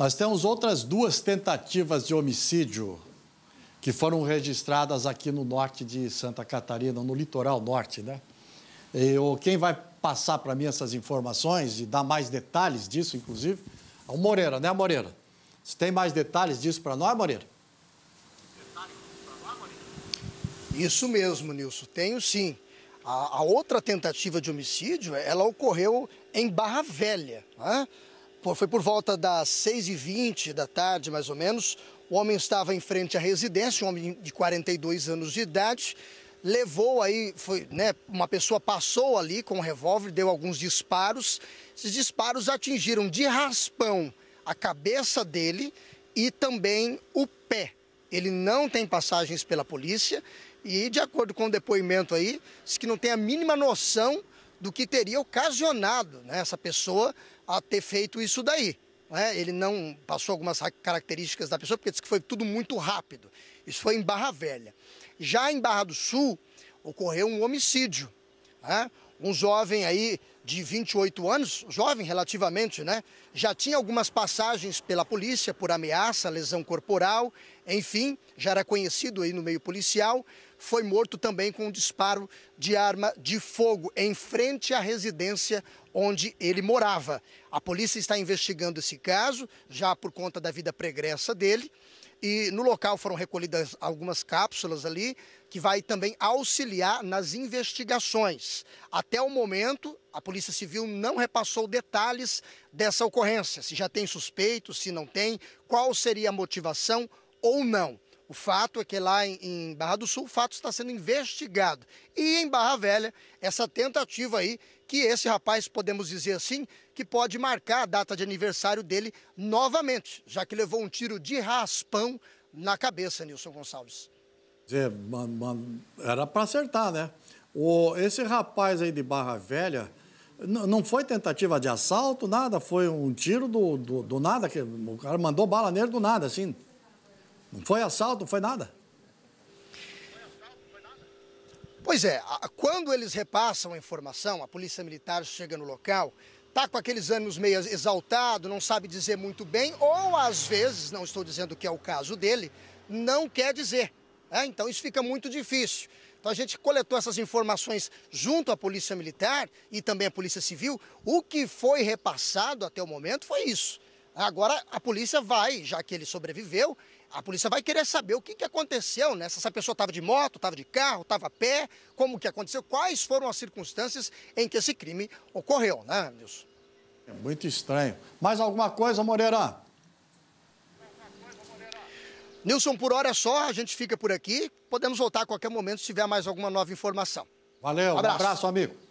Nós temos outras duas tentativas de homicídio que foram registradas aqui no norte de Santa Catarina, no litoral norte, né? Eu, quem vai passar para mim essas informações e dar mais detalhes disso, inclusive, é o Moreira, né, Moreira? Você tem mais detalhes disso para nós, Moreira? Isso mesmo, Nilson, tenho sim. A, a outra tentativa de homicídio, ela ocorreu em Barra Velha, né? Foi por volta das 6h20 da tarde, mais ou menos. O homem estava em frente à residência, um homem de 42 anos de idade. Levou aí, foi, né, uma pessoa passou ali com um revólver, deu alguns disparos. Esses disparos atingiram de raspão a cabeça dele e também o pé. Ele não tem passagens pela polícia e, de acordo com o depoimento aí, diz que não tem a mínima noção do que teria ocasionado né, essa pessoa a ter feito isso daí. Né? Ele não passou algumas características da pessoa, porque disse que foi tudo muito rápido. Isso foi em Barra Velha. Já em Barra do Sul, ocorreu um homicídio. Né? Um jovem aí de 28 anos, jovem relativamente, né? Já tinha algumas passagens pela polícia por ameaça, lesão corporal, enfim, já era conhecido aí no meio policial. Foi morto também com um disparo de arma de fogo em frente à residência onde ele morava. A polícia está investigando esse caso, já por conta da vida pregressa dele. E no local foram recolhidas algumas cápsulas ali, que vai também auxiliar nas investigações. Até o momento, a Polícia Civil não repassou detalhes dessa ocorrência, se já tem suspeito, se não tem, qual seria a motivação ou não. O fato é que lá em, Barra do Sul, o fato está sendo investigado. E em Barra Velha, essa tentativa aí, que esse rapaz, podemos dizer assim, que pode marcar a data de aniversário dele novamente, já que levou um tiro de raspão na cabeça, Nilson Gonçalves. Era para acertar, né? O, esse rapaz aí de Barra Velha, não foi tentativa de assalto, nada, foi um tiro do, do, do nada, que o cara mandou bala nele do nada, assim. Não foi assalto, não foi nada. Pois é, quando eles repassam a informação, a polícia militar chega no local, tá com aqueles ânimos meio exaltado, não sabe dizer muito bem, ou às vezes, não estou dizendo que é o caso dele, não quer dizer. Né? Então isso fica muito difícil. Então a gente coletou essas informações junto à Polícia Militar e também à Polícia Civil. O que foi repassado até o momento foi isso. Agora a polícia vai, já que ele sobreviveu, a polícia vai querer saber o que, que aconteceu, né? Se essa pessoa estava de moto, estava de carro, estava a pé, como que aconteceu, quais foram as circunstâncias em que esse crime ocorreu, né, Nilson? É muito estranho. Mais alguma coisa, Moreira? Nilson, por hora é só, a gente fica por aqui. Podemos voltar a qualquer momento se tiver mais alguma nova informação. Valeu, um abraço, um abraço amigo.